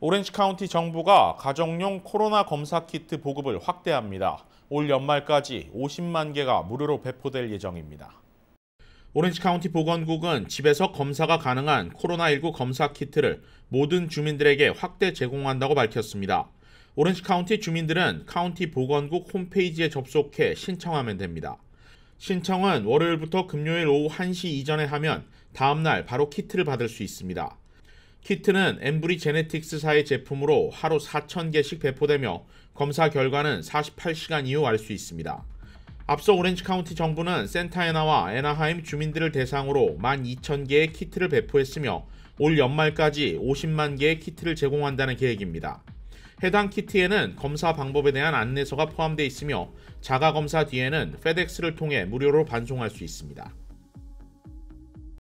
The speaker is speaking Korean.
오렌지 카운티 정부가 가정용 코로나 검사 키트 보급을 확대합니다. 올 연말까지 50만 개가 무료로 배포될 예정입니다. 오렌지 카운티 보건국은 집에서 검사가 가능한 코로나19 검사 키트를 모든 주민들에게 확대 제공한다고 밝혔습니다. 오렌지 카운티 주민들은 카운티 보건국 홈페이지에 접속해 신청하면 됩니다. 신청은 월요일부터 금요일 오후 1시 이전에 하면 다음날 바로 키트를 받을 수 있습니다. 키트는 엠브리 제네틱스사의 제품으로 하루 4,000개씩 배포되며 검사 결과는 48시간 이후 알 수 있습니다. 앞서 오렌지 카운티 정부는 센타에나와 에나하임 주민들을 대상으로 12,000개의 키트를 배포했으며 올 연말까지 50만 개의 키트를 제공한다는 계획입니다. 해당 키트에는 검사 방법에 대한 안내서가 포함되어 있으며 자가 검사 뒤에는 페덱스를 통해 무료로 반송할 수 있습니다.